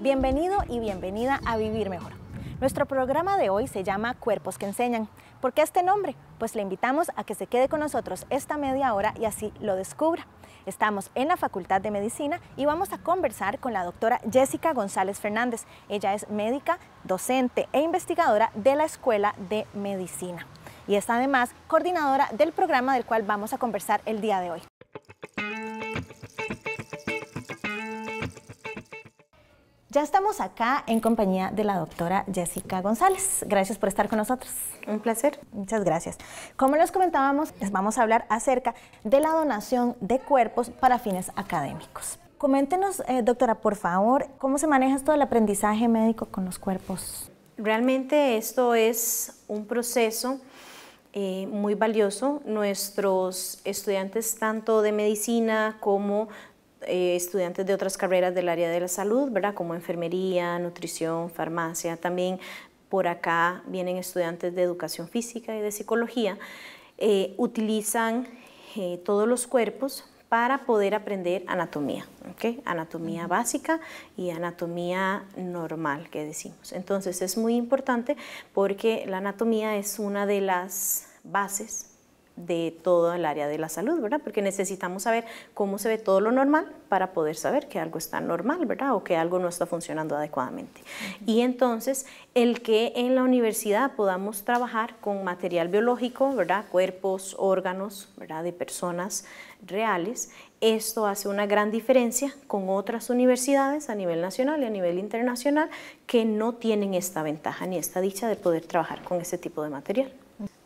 Bienvenido y bienvenida a Vivir Mejor nuestro programa de hoy se llama Cuerpos que Enseñan. ¿Por qué este nombre? Pues le invitamos a que se quede con nosotros esta media hora y así lo descubra. Estamos en la Facultad de Medicina y vamos a conversar con la doctora Jessica González Fernández. Ella es médica, docente e investigadora de la Escuela de Medicina y es además coordinadora del programa del cual vamos a conversar el día de hoy. Ya estamos acá en compañía de la doctora Jessica González. Gracias por estar con nosotros. Un placer. Muchas gracias. Como les comentábamos, les vamos a hablar acerca de la donación de cuerpos para fines académicos. Coméntenos, eh, doctora, por favor, cómo se maneja esto del aprendizaje médico con los cuerpos. Realmente esto es un proceso eh, muy valioso. Nuestros estudiantes, tanto de medicina como eh, estudiantes de otras carreras del área de la salud, ¿verdad? Como enfermería, nutrición, farmacia. También por acá vienen estudiantes de educación física y de psicología. Eh, utilizan eh, todos los cuerpos para poder aprender anatomía, anatomía básica y anatomía normal que decimos. Entonces es muy importante porque la anatomía es una de las bases de todo el área de la salud, ¿verdad? Porque necesitamos saber cómo se ve todo lo normal para poder saber que algo está normal, ¿verdad? O que algo no está funcionando adecuadamente. Y entonces, el que en la universidad podamos trabajar con material biológico, ¿verdad? Cuerpos, órganos, ¿verdad? De personas reales, esto hace una gran diferencia con otras universidades a nivel nacional y a nivel internacional que no tienen esta ventaja ni esta dicha de poder trabajar con ese tipo de material.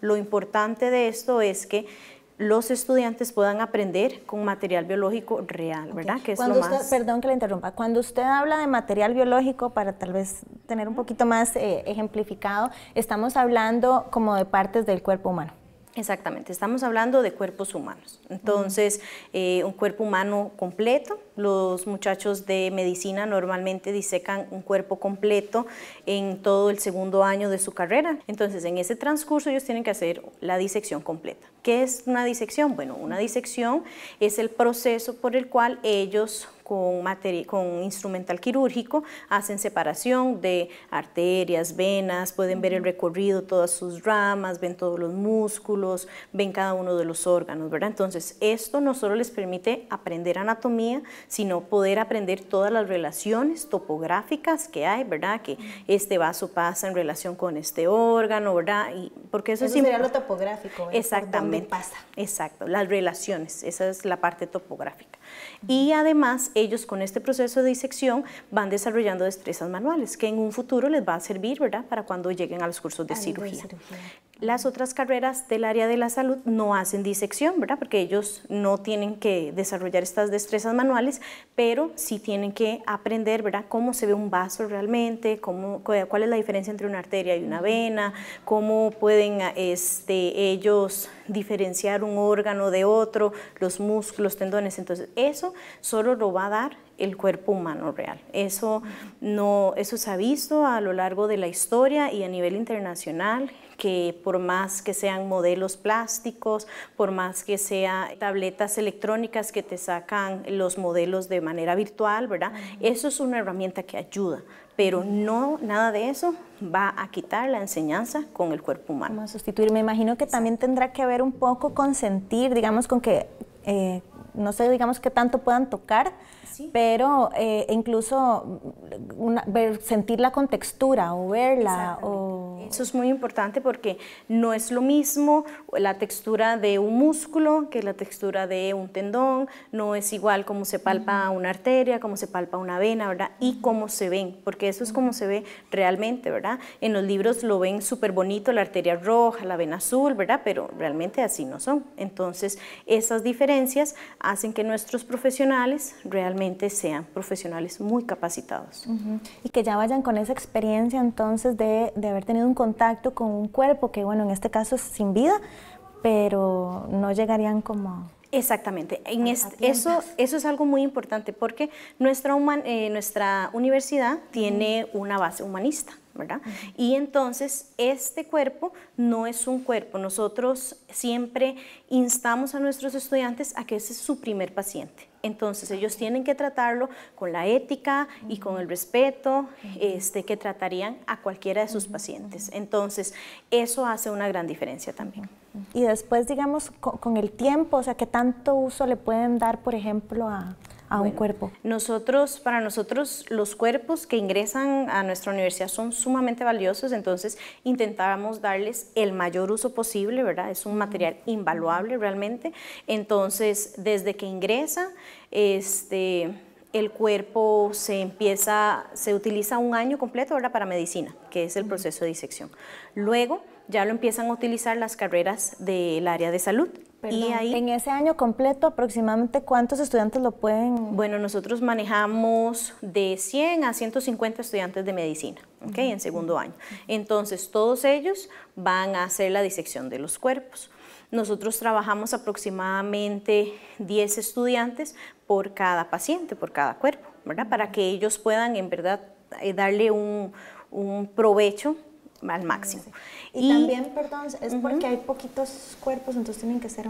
Lo importante de esto es que los estudiantes puedan aprender con material biológico real, ¿verdad? Que es Perdón que le interrumpa. Cuando usted habla de material biológico, para tal vez tener un poquito más eh, ejemplificado, estamos hablando como de partes del cuerpo humano. Exactamente, estamos hablando de cuerpos humanos. Entonces, eh, un cuerpo humano completo, los muchachos de medicina normalmente disecan un cuerpo completo en todo el segundo año de su carrera. Entonces, en ese transcurso ellos tienen que hacer la disección completa. ¿Qué es una disección? Bueno, una disección es el proceso por el cual ellos con, con instrumental quirúrgico, hacen separación de arterias, venas, pueden ver el recorrido, todas sus ramas, ven todos los músculos, ven cada uno de los órganos, ¿verdad? Entonces, esto no solo les permite aprender anatomía, sino poder aprender todas las relaciones topográficas que hay, ¿verdad? Que este vaso pasa en relación con este órgano, ¿verdad? Y porque eso, es sería lo topográfico. Exactamente. pasa. Exacto, las relaciones, esa es la parte topográfica. Y además ellos con este proceso de disección van desarrollando destrezas manuales que en un futuro les va a servir, ¿verdad? Para cuando lleguen a los cursos de cirugía. Las otras carreras del área de la salud no hacen disección, ¿verdad? Porque ellos no tienen que desarrollar estas destrezas manuales, pero sí tienen que aprender, ¿verdad? Cómo se ve un vaso realmente, cómo, cuál es la diferencia entre una arteria y una vena, cómo pueden este, ellos diferenciar un órgano de otro, los músculos, tendones. Entonces, eso solo lo va a dar el cuerpo humano real. Eso, no, eso se ha visto a lo largo de la historia y a nivel internacional que por más que sean modelos plásticos, por más que sean tabletas electrónicas que te sacan los modelos de manera virtual, ¿verdad? Eso es una herramienta que ayuda, pero no nada de eso va a quitar la enseñanza con el cuerpo humano. Vamos a sustituir, me imagino que también tendrá que haber un poco con sentir, digamos, con que eh, no sé, digamos, qué tanto puedan tocar, pero eh, incluso sentir ver, sentir la contextura o verla o eso es muy importante porque no es lo mismo la textura de un músculo que la textura de un tendón, no es igual como se palpa una arteria, como se palpa una vena, ¿verdad? Y cómo se ven, porque eso es como se ve realmente, ¿verdad? En los libros lo ven súper bonito, la arteria roja, la vena azul, ¿verdad? Pero realmente así no son. Entonces, esas diferencias hacen que nuestros profesionales realmente sean profesionales muy capacitados. Y que ya vayan con esa experiencia entonces de, de haber tenido un contacto con un cuerpo que, bueno, en este caso es sin vida, pero no llegarían como... Exactamente, en eso, eso es algo muy importante porque nuestra, human, eh, nuestra universidad tiene una base humanista. Y entonces este cuerpo no es un cuerpo. Nosotros siempre instamos a nuestros estudiantes a que ese es su primer paciente. Entonces ellos tienen que tratarlo con la ética y con el respeto este, que tratarían a cualquiera de sus pacientes. Entonces eso hace una gran diferencia también. Y después, digamos, con, el tiempo, o sea, ¿qué tanto uso le pueden dar, por ejemplo, a, a un cuerpo? Nosotros, para nosotros, los cuerpos que ingresan a nuestra universidad son sumamente valiosos, entonces intentábamos darles el mayor uso posible, ¿verdad? Es un material invaluable realmente. Entonces, desde que ingresa, este el cuerpo se empieza, se utiliza un año completo ahora para medicina, que es el proceso de disección. Luego ya lo empiezan a utilizar las carreras del área de salud, y en ese año completo, aproximadamente cuántos estudiantes lo pueden... Bueno, nosotros manejamos de 100 a 150 estudiantes de medicina, En segundo año. Entonces, todos ellos van a hacer la disección de los cuerpos. Nosotros trabajamos aproximadamente 10 estudiantes por cada paciente, por cada cuerpo, ¿verdad? Para que ellos puedan, en verdad, eh, darle un provecho al máximo. Y, también, perdón, es porque hay poquitos cuerpos, entonces tienen que ser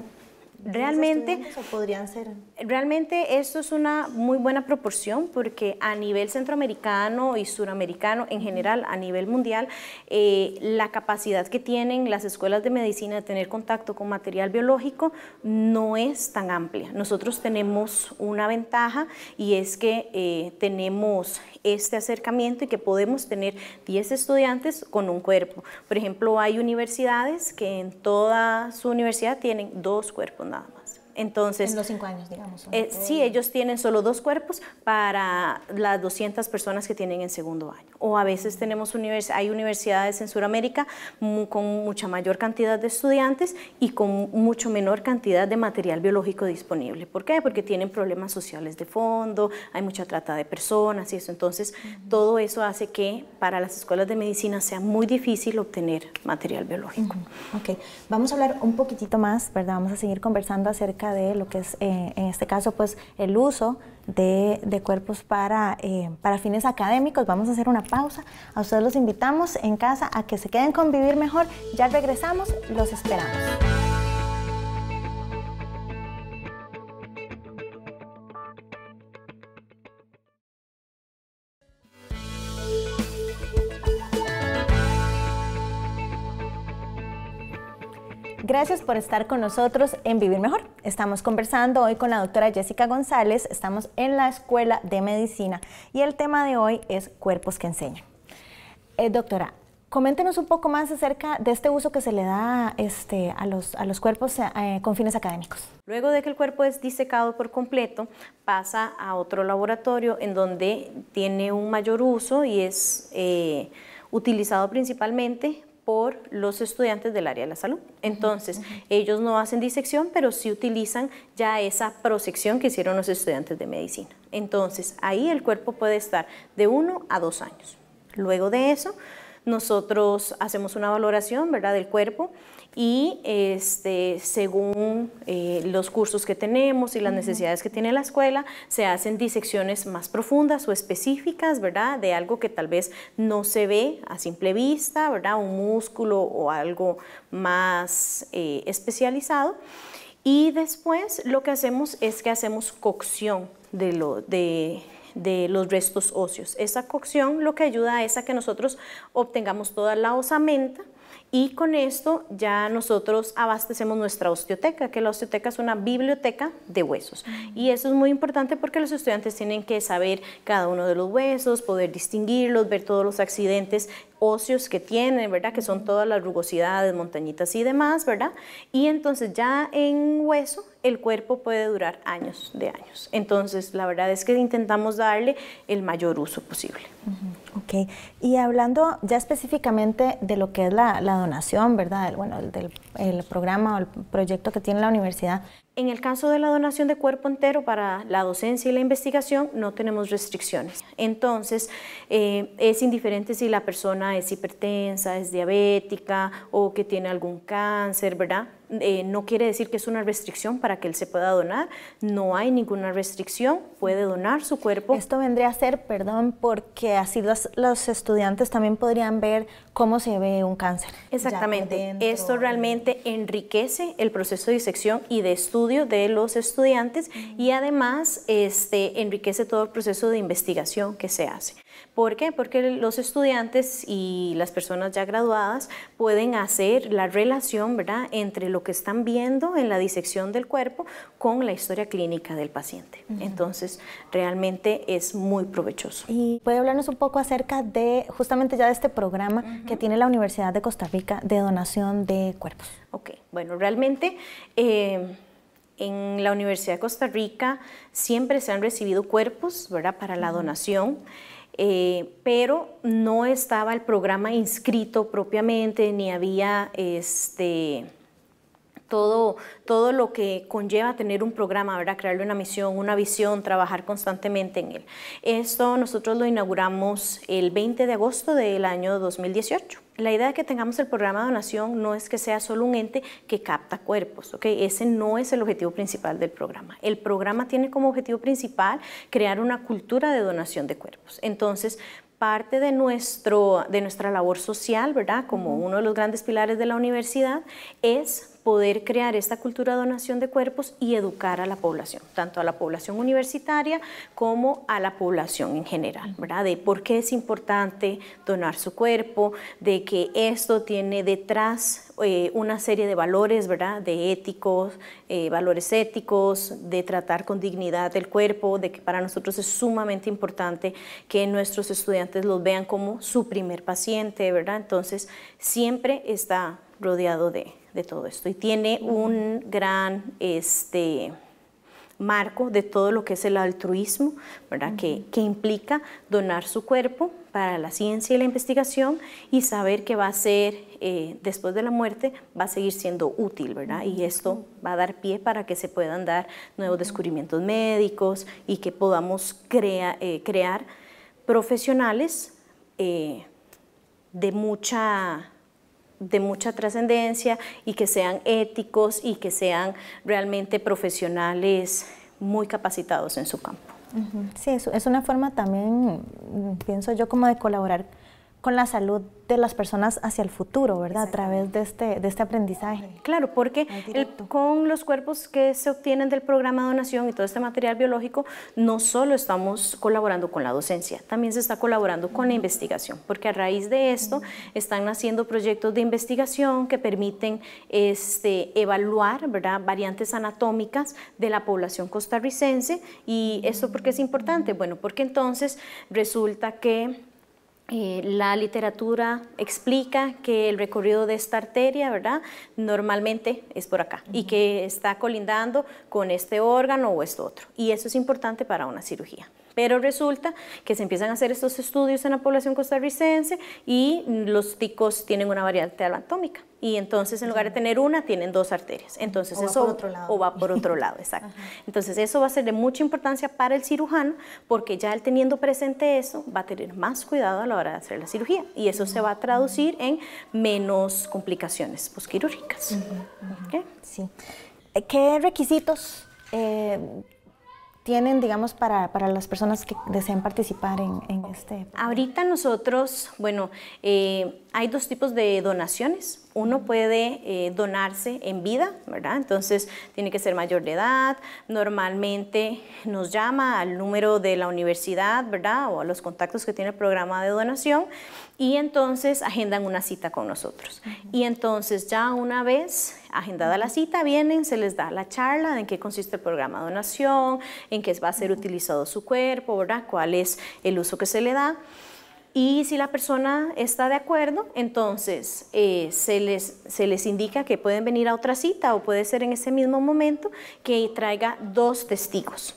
Realmente, podrían ser? realmente esto es una muy buena proporción porque a nivel centroamericano y suramericano, en general a nivel mundial, eh, la capacidad que tienen las escuelas de medicina de tener contacto con material biológico no es tan amplia. Nosotros tenemos una ventaja y es que eh, tenemos este acercamiento y que podemos tener 10 estudiantes con un cuerpo. Por ejemplo, hay universidades que en toda su universidad tienen dos cuerpos Name. Entonces, en los cinco años, digamos. Eh, sí, ellos tienen solo dos cuerpos para las 200 personas que tienen en segundo año. O a veces mm. tenemos hay universidades en Sudamérica con mucha mayor cantidad de estudiantes y con mucho menor cantidad de material biológico disponible. ¿Por qué? Porque tienen problemas sociales de fondo, hay mucha trata de personas y eso. Entonces, todo eso hace que para las escuelas de medicina sea muy difícil obtener material biológico. Ok, vamos a hablar un poquitito más, ¿verdad? Vamos a seguir conversando acerca de lo que es, eh, en este caso, pues el uso de, cuerpos para, eh, para fines académicos. Vamos a hacer una pausa. A ustedes los invitamos en casa a que se queden convivir mejor. Ya regresamos, los esperamos. Gracias por estar con nosotros en Vivir Mejor. Estamos conversando hoy con la doctora Jessica González, estamos en la Escuela de Medicina y el tema de hoy es cuerpos que enseñan. Eh, doctora, coméntenos un poco más acerca de este uso que se le da este, a, los, a los cuerpos eh, con fines académicos. Luego de que el cuerpo es disecado por completo, pasa a otro laboratorio en donde tiene un mayor uso y es... Eh, utilizado principalmente por los estudiantes del área de la salud. Entonces, ellos no hacen disección, pero sí utilizan ya esa prosección que hicieron los estudiantes de medicina. Entonces, ahí el cuerpo puede estar de uno a dos años. Luego de eso, nosotros hacemos una valoración ¿verdad? del cuerpo y este, según eh, los cursos que tenemos y las necesidades que tiene la escuela, se hacen disecciones más profundas o específicas, ¿verdad? De algo que tal vez no se ve a simple vista, ¿verdad? Un músculo o algo más eh, especializado. Y después lo que hacemos es que hacemos cocción de, de los restos óseos. Esa cocción lo que ayuda es a que nosotros obtengamos toda la osamenta, y con esto ya nosotros abastecemos nuestra osteoteca, que la osteoteca es una biblioteca de huesos. Y eso es muy importante porque los estudiantes tienen que saber cada uno de los huesos, poder distinguirlos, ver todos los accidentes óseos que tienen, ¿verdad? Que son todas las rugosidades, montañitas y demás, ¿verdad? Y entonces ya en hueso el cuerpo puede durar años de años. Entonces la verdad es que intentamos darle el mayor uso posible. Ok, y hablando ya específicamente de lo que es la, donación, ¿verdad? bueno, del programa o el proyecto que tiene la universidad. En el caso de la donación de cuerpo entero para la docencia y la investigación, no tenemos restricciones. Entonces, eh, es indiferente si la persona es hipertensa, es diabética o que tiene algún cáncer, ¿verdad? Eh, no quiere decir que es una restricción para que él se pueda donar, no hay ninguna restricción, puede donar su cuerpo. Esto vendría a ser, perdón, porque así los, estudiantes también podrían ver cómo se ve un cáncer. Exactamente, esto eh. realmente enriquece el proceso de disección y de estudio de los estudiantes y además este, enriquece todo el proceso de investigación que se hace. ¿Por qué? Porque los estudiantes y las personas ya graduadas pueden hacer la relación ¿verdad? entre lo que están viendo en la disección del cuerpo con la historia clínica del paciente. Entonces, realmente es muy provechoso. Y puede hablarnos un poco acerca de justamente ya de este programa que tiene la Universidad de Costa Rica de donación de cuerpos. Ok, bueno, realmente... Em, en la Universidad de Costa Rica siempre se han recibido cuerpos ¿verdad? para la donación. Eh, pero no estaba el programa inscrito propiamente, ni había este, todo, lo que conlleva tener un programa, ¿verdad? crearle una misión, una visión, trabajar constantemente en él. Esto nosotros lo inauguramos el 20 de agosto del año 2018. La idea de que tengamos el programa de donación no es que sea solo un ente que capta cuerpos, ¿ok? Ese no es el objetivo principal del programa. El programa tiene como objetivo principal crear una cultura de donación de cuerpos. Entonces, parte de, nuestro, de nuestra labor social, ¿verdad? Como uno de los grandes pilares de la universidad, es poder crear esta cultura de donación de cuerpos y educar a la población, tanto a la población universitaria como a la población en general, ¿verdad? De por qué es importante donar su cuerpo, de que esto tiene detrás eh, una serie de valores, ¿verdad? De éticos, eh, valores éticos, de tratar con dignidad el cuerpo, de que para nosotros es sumamente importante que nuestros estudiantes los vean como su primer paciente, ¿verdad? Entonces, siempre está rodeado de de todo esto y tiene un gran este, marco de todo lo que es el altruismo, ¿verdad? que, implica donar su cuerpo para la ciencia y la investigación y saber que va a ser, eh, después de la muerte, va a seguir siendo útil, ¿verdad? Y esto va a dar pie para que se puedan dar nuevos descubrimientos médicos y que podamos eh, crear profesionales eh, de mucha de mucha trascendencia y que sean éticos y que sean realmente profesionales muy capacitados en su campo. Sí, es, una forma también, mm, pienso yo, como de colaborar con la salud de las personas hacia el futuro, ¿verdad? A través de este, de este aprendizaje. Claro, porque con los cuerpos que se obtienen del programa de donación y todo este material biológico, no solo estamos colaborando con la docencia, también se está colaborando con la investigación, porque a raíz de esto están haciendo proyectos de investigación que permiten este, evaluar ¿verdad? variantes anatómicas de la población costarricense. ¿Y esto por qué es importante? Bueno, porque entonces resulta que eh, la literatura explica que el recorrido de esta arteria, ¿verdad? Normalmente es por acá y que está colindando con este órgano o este otro. Y eso es importante para una cirugía. Pero resulta que se empiezan a hacer estos estudios en la población costarricense y los ticos tienen una variante anatómica. Y entonces en lugar de tener una, tienen dos arterias. Entonces o eso va por otro lado. O va por otro lado, exacto. Entonces eso va a ser de mucha importancia para el cirujano porque ya él teniendo presente eso va a tener más cuidado a la hora de hacer la cirugía. Y eso se va a traducir en menos complicaciones posquirúrgicas. Eh, ¿Qué requisitos? Eh, tienen, digamos, para, las personas que deseen participar en, este? Ahorita nosotros, bueno, eh, hay dos tipos de donaciones. Uno puede eh, donarse en vida, ¿verdad? Entonces tiene que ser mayor de edad. Normalmente nos llama al número de la universidad, ¿verdad? O a los contactos que tiene el programa de donación y entonces agendan una cita con nosotros. Y entonces ya una vez agendada la cita, vienen, se les da la charla de en qué consiste el programa de donación, en qué va a ser utilizado su cuerpo, cuál es el uso que se le da. Y si la persona está de acuerdo, entonces eh, se, les, se les indica que pueden venir a otra cita o puede ser en ese mismo momento que traiga dos testigos.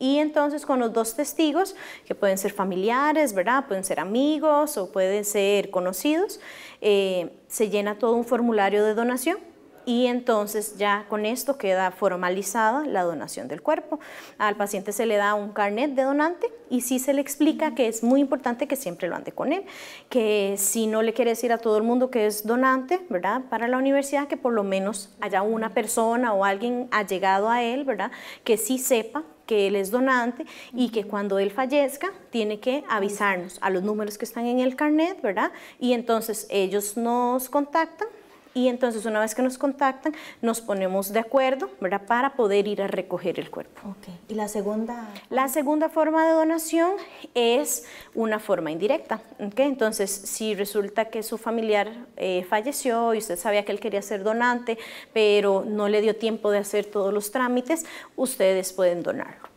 Y entonces con los dos testigos, que pueden ser familiares, ¿verdad? Pueden ser amigos o pueden ser conocidos, eh, se llena todo un formulario de donación y entonces ya con esto queda formalizada la donación del cuerpo. Al paciente se le da un carnet de donante y sí se le explica que es muy importante que siempre lo ande con él, que si no le quiere decir a todo el mundo que es donante, ¿verdad? Para la universidad que por lo menos haya una persona o alguien ha llegado a él, ¿verdad? Que sí sepa que él es donante y que cuando él fallezca tiene que avisarnos a los números que están en el carnet, ¿verdad? Y entonces ellos nos contactan y entonces una vez que nos contactan nos ponemos de acuerdo ¿verdad? para poder ir a recoger el cuerpo. ¿Y la segunda? La segunda forma de donación es una forma indirecta. Entonces, si resulta que su familiar eh, falleció y usted sabía que él quería ser donante, pero no le dio tiempo de hacer todos los trámites, ustedes pueden donarlo.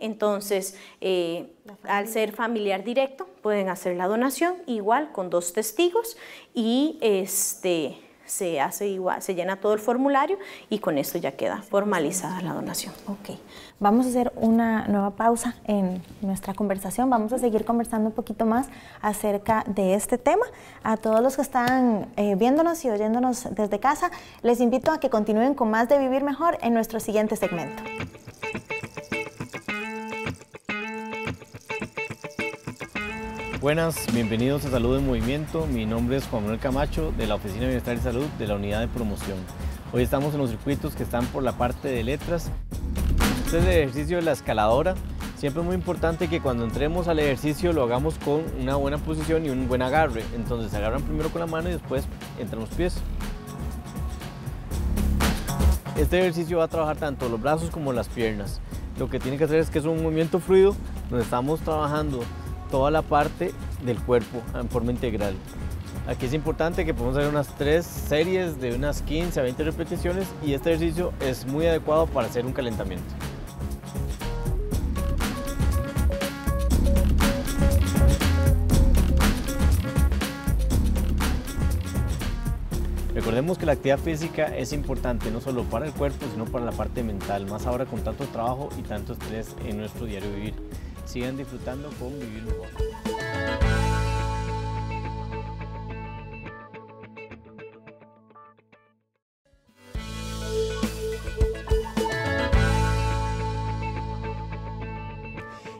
Entonces, eh, al ser familiar directo, pueden hacer la donación igual con dos testigos y este se hace igual, se llena todo el formulario y con esto ya queda formalizada la donación. Ok, vamos a hacer una nueva pausa en nuestra conversación, vamos a seguir conversando un poquito más acerca de este tema. A todos los que están eh, viéndonos y oyéndonos desde casa, les invito a que continúen con más de Vivir Mejor en nuestro siguiente segmento. Buenas, bienvenidos a Salud en Movimiento. Mi nombre es Juan Manuel Camacho de la Oficina de Bienestar y Salud de la Unidad de Promoción. Hoy estamos en los circuitos que están por la parte de letras. Este es el ejercicio de la escaladora. Siempre es muy importante que cuando entremos al ejercicio lo hagamos con una buena posición y un buen agarre. Entonces se agarran primero con la mano y después entran los pies. Este ejercicio va a trabajar tanto los brazos como las piernas. Lo que tiene que hacer es que es un movimiento fluido donde estamos trabajando toda la parte del cuerpo ah, en forma integral. Aquí es importante que podemos hacer unas tres series de unas 15 a 20 repeticiones y este ejercicio es muy adecuado para hacer un calentamiento. Recordemos que la actividad física es importante no solo para el cuerpo, sino para la parte mental, más ahora con tanto trabajo y tanto estrés en nuestro diario vivir sigan disfrutando con Vivir Mejor.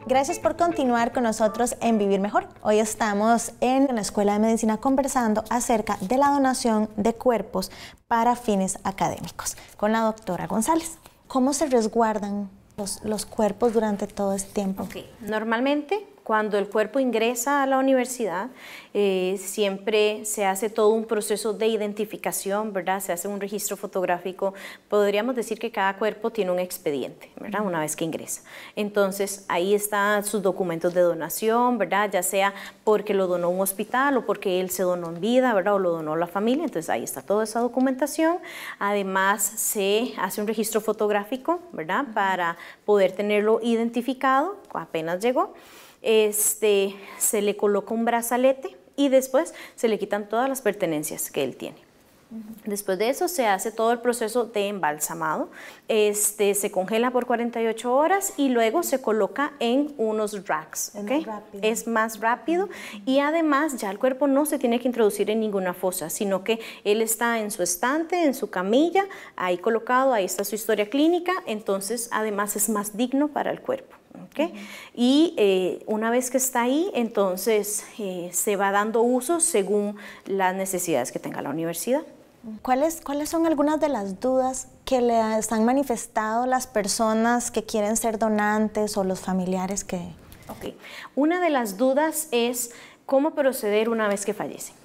Gracias por continuar con nosotros en Vivir Mejor. Hoy estamos en la Escuela de Medicina conversando acerca de la donación de cuerpos para fines académicos con la doctora González. ¿Cómo se resguardan los, cuerpos durante todo este tiempo. normalmente cuando el cuerpo ingresa a la universidad, eh, siempre se hace todo un proceso de identificación, ¿verdad? Se hace un registro fotográfico. Podríamos decir que cada cuerpo tiene un expediente, ¿verdad? Una vez que ingresa. Entonces, ahí están sus documentos de donación, ¿verdad? Ya sea porque lo donó un hospital o porque él se donó en vida, ¿verdad? O lo donó la familia. Entonces, ahí está toda esa documentación. Además, se hace un registro fotográfico, ¿verdad? Para poder tenerlo identificado apenas llegó, este, se le coloca un brazalete y después se le quitan todas las pertenencias que él tiene. Después de eso se hace todo el proceso de embalsamado, este, se congela por 48 horas y luego se coloca en unos racks. es más rápido y además ya el cuerpo no se tiene que introducir en ninguna fosa, sino que él está en su estante, en su camilla, ahí colocado, ahí está su historia clínica, entonces además es más digno para el cuerpo. ¿okay? Y eh, una vez que está ahí, entonces eh, se va dando uso según las necesidades que tenga la universidad. ¿Cuáles, son algunas de las dudas que le han manifestado las personas que quieren ser donantes o los familiares que... Okay, una de las dudas es cómo proceder una vez que fallecen.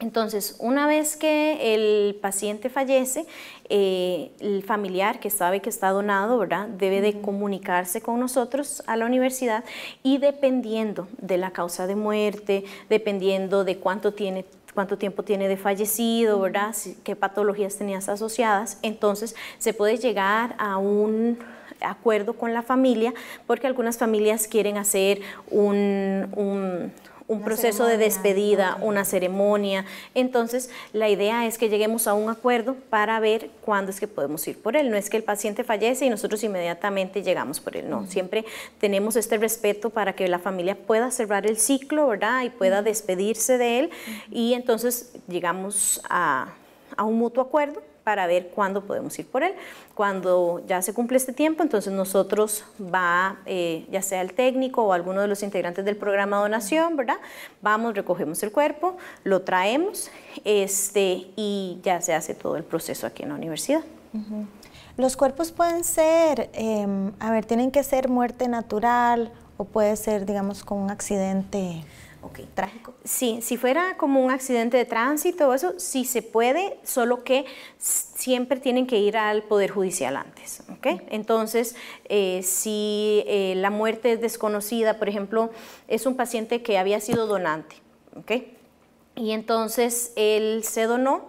Entonces, una vez que el paciente fallece, eh, el familiar que sabe que está donado, ¿verdad? Debe de comunicarse con nosotros a la universidad y dependiendo de la causa de muerte, dependiendo de cuánto tiene cuánto tiempo tiene de fallecido, ¿verdad? ¿Qué patologías tenías asociadas? Entonces, se puede llegar a un acuerdo con la familia, porque algunas familias quieren hacer un un proceso de despedida, una ceremonia. Entonces, la idea es que lleguemos a un acuerdo para ver cuándo es que podemos ir por él. No es que el paciente fallece y nosotros inmediatamente llegamos por él, no. Siempre tenemos este respeto para que la familia pueda cerrar el ciclo, ¿verdad? Y pueda despedirse de él. Y entonces llegamos a un mutuo acuerdo para ver cuándo podemos ir por él. Cuando ya se cumple este tiempo, entonces nosotros va, eh, ya sea el técnico o alguno de los integrantes del programa donación, ¿verdad? Vamos, recogemos el cuerpo, lo traemos este, y ya se hace todo el proceso aquí en la universidad. Los cuerpos pueden ser, em, a ver, tienen que ser muerte natural o puede ser, digamos, con un accidente. Ok. Trágico. Sí, si fuera como un accidente de tránsito o eso, sí se puede, solo que siempre tienen que ir al Poder Judicial antes. ¿ok? Mm. Entonces, eh, si eh, la muerte es desconocida, por ejemplo, es un paciente que había sido donante, ¿ok? y entonces él se donó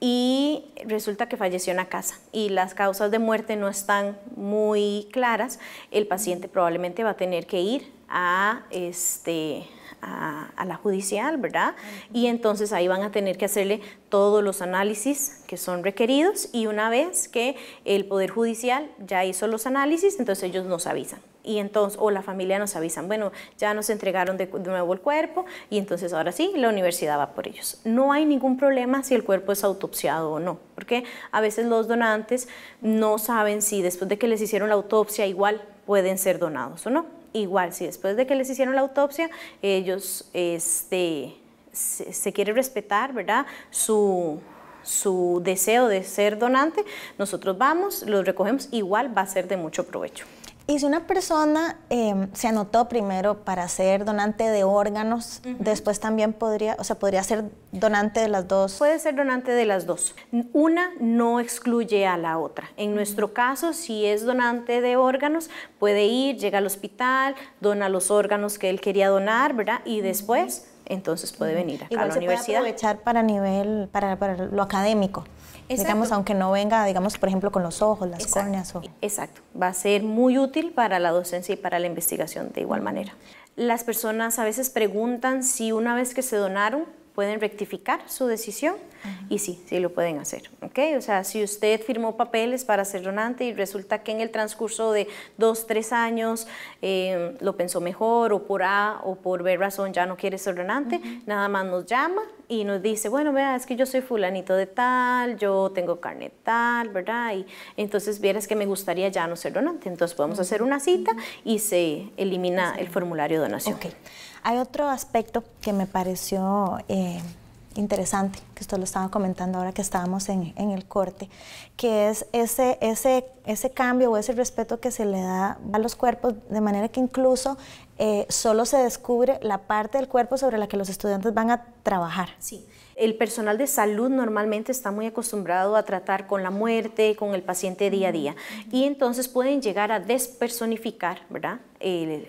y resulta que falleció en la casa y las causas de muerte no están muy claras, el paciente mm. probablemente va a tener que ir a este a, la judicial, ¿verdad? Y entonces ahí van a tener que hacerle todos los análisis que son requeridos y una vez que el Poder Judicial ya hizo los análisis, entonces ellos nos avisan y entonces, o la familia nos avisan, bueno, ya nos entregaron de, nuevo el cuerpo y entonces ahora sí, la universidad va por ellos. No hay ningún problema si el cuerpo es autopsiado o no, porque a veces los donantes no saben si después de que les hicieron la autopsia igual pueden ser donados o no igual, si después de que les hicieron la autopsia, ellos este, se, quieren quiere respetar, ¿verdad? Su, su deseo de ser donante, nosotros vamos, los recogemos, igual va a ser de mucho provecho. Y si una persona em, se anotó primero para ser donante de órganos, después también podría, o sea, podría ser donante de las dos. Puede ser donante de las dos. Una no excluye a la otra. En nuestro caso, si es donante de órganos, puede ir, llega al hospital, dona los órganos que él quería donar, ¿verdad? Y después entonces puede venir a la universidad. Puede aprovechar para nivel, para lo académico digamos, aunque no venga, digamos, por ejemplo, con los ojos, las córneas. Exacto, va a ser muy útil para la docencia y para la investigación de igual manera. Las personas a veces preguntan si una vez que se donaron, pueden rectificar su decisión y sí, sí lo pueden hacer. ¿okay? O sea, si usted firmó papeles para ser donante y resulta que en el transcurso de dos, tres años eh, lo pensó mejor o por A o por B razón ya no quiere ser donante, nada más nos llama y nos dice, bueno, vea, es que yo soy fulanito de tal, yo tengo carne tal, ¿verdad? Y entonces vieras que me gustaría ya no ser donante. Entonces podemos hacer una cita y se elimina el formulario de donación. Okay. Hay otro aspecto que me pareció eh, interesante, que esto lo estaba comentando ahora que estábamos en, el corte, que es ese, ese, ese cambio o ese respeto que se le da a los cuerpos, de manera que incluso eh, solo se descubre la parte del cuerpo sobre la que los estudiantes van a trabajar. Sí el personal de salud normalmente está muy acostumbrado a tratar con la muerte, con el paciente día a día, y entonces pueden llegar a despersonificar, ¿verdad?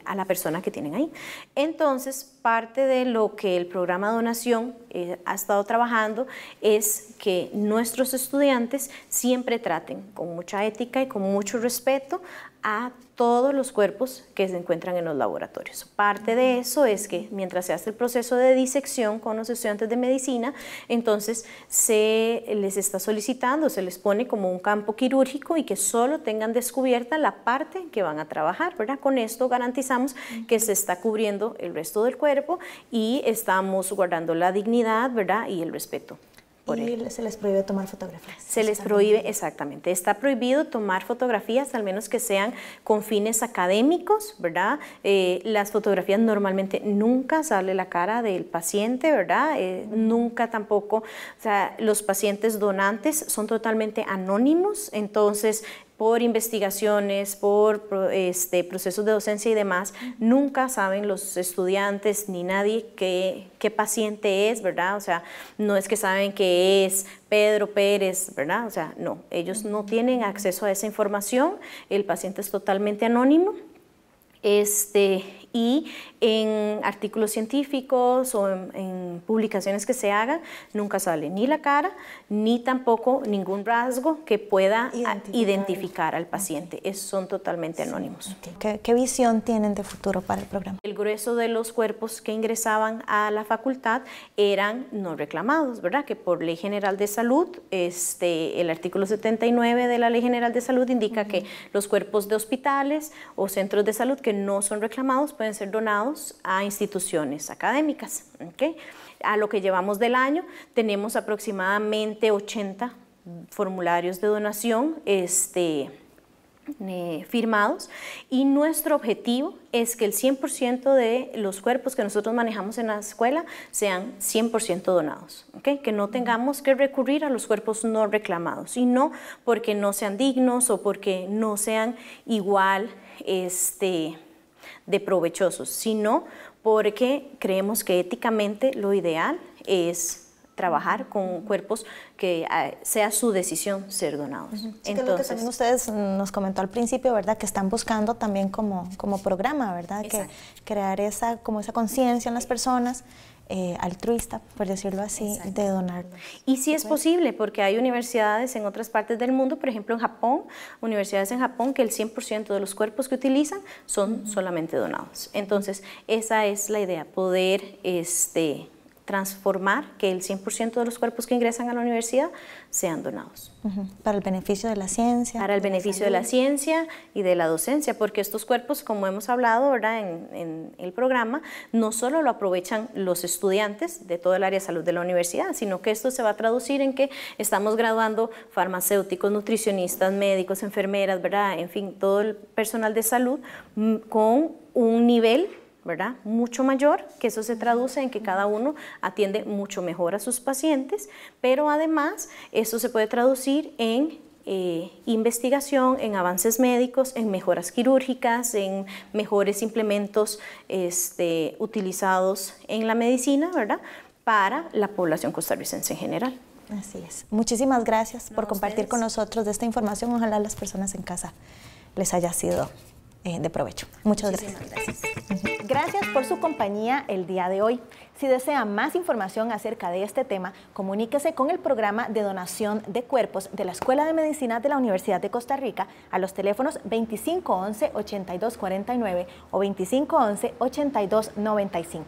a la persona que tienen ahí. Entonces, parte de lo que el programa donación eh, ha estado trabajando es que nuestros estudiantes siempre traten con mucha ética y con mucho respeto a todos los cuerpos que se encuentran en los laboratorios. Parte de eso es que mientras se hace el proceso de disección con los estudiantes de medicina, entonces se les está solicitando, se les pone como un campo quirúrgico y que solo tengan descubierta la parte que van a trabajar, ¿verdad? Con esto garantizamos que se está cubriendo el resto del cuerpo y estamos guardando la dignidad, ¿verdad? Y el respeto. Por se les prohíbe tomar fotografías. Se les prohíbe, exactamente. Está prohibido tomar fotografías, al menos que sean con fines académicos, ¿verdad? Eh, las fotografías normalmente nunca sale la cara del paciente, ¿verdad? Eh, nunca tampoco, o sea, los pacientes donantes son totalmente anónimos, entonces por investigaciones, por este, procesos de docencia y demás, nunca saben los estudiantes ni nadie qué, qué paciente es, ¿verdad? O sea, no es que saben que es Pedro Pérez, ¿verdad? O sea, no, ellos no tienen acceso a esa información, el paciente es totalmente anónimo. Este, y en artículos científicos o en, publicaciones que se hagan nunca sale ni la cara ni tampoco ningún rasgo que pueda identificar, al paciente. Es, son totalmente anónimos. ¿Qué, visión tienen de futuro para el programa? El grueso de los cuerpos que ingresaban a la facultad eran no reclamados, ¿verdad? Que por ley general de salud, este, el artículo 79 de la ley general de salud indica que los cuerpos de hospitales o centros de salud que no son reclamados pueden ser donados a instituciones académicas. A lo que llevamos del año tenemos aproximadamente 80 formularios de donación este, eh, firmados y nuestro objetivo es que el 100% de los cuerpos que nosotros manejamos en la escuela sean 100% donados, que no tengamos que recurrir a los cuerpos no reclamados y no porque no sean dignos o porque no sean igual este, de provechosos, sino porque creemos que éticamente lo ideal es trabajar con cuerpos que ah, sea su decisión ser donados. Entonces, ustedes nos comentó al principio, ¿verdad? Que están buscando también como, como programa, ¿verdad? Que crear esa, como esa conciencia en las personas eh, altruista, por decirlo así, de donar. Y sí es pues posible, porque hay universidades en otras partes del mundo, por ejemplo en Japón, universidades en Japón que el 100% de los cuerpos que utilizan son solamente donados. Entonces, esa es la idea, poder este, transformar que el 100% de los cuerpos que ingresan a la universidad sean donados. Para el beneficio de la ciencia. Para el beneficio de la ciencia y de la docencia, porque estos cuerpos, como hemos hablado ahora En, en, el programa, no solo lo aprovechan los estudiantes de todo el área de salud de la universidad, sino que esto se va a traducir en que estamos graduando farmacéuticos, nutricionistas, médicos, enfermeras, ¿verdad? en fin, todo el personal de salud mm, con un nivel ¿verdad? Mucho mayor, que eso se traduce en que cada uno atiende mucho mejor a sus pacientes, pero además eso se puede traducir en eh, investigación, en avances médicos, en mejoras quirúrgicas, en mejores implementos este, utilizados en la medicina, ¿verdad? Para la población costarricense en general. Así es. Muchísimas gracias por compartir con nosotros esta información. Ojalá las personas en casa les haya sido eh, de provecho. Muchas gracias. Gracias. gracias por su compañía el día de hoy. Si desea más información acerca de este tema, comuníquese con el programa de donación de cuerpos de la Escuela de Medicina de la Universidad de Costa Rica a los teléfonos 2511-8249 o 2511-8295.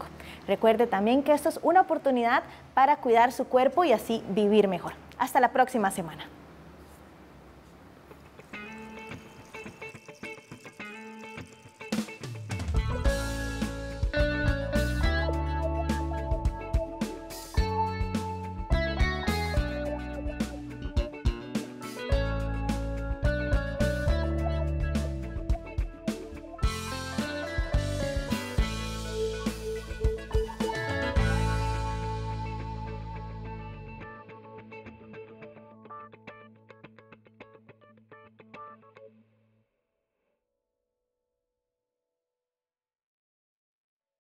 Recuerde también que esto es una oportunidad para cuidar su cuerpo y así vivir mejor. Hasta la próxima semana.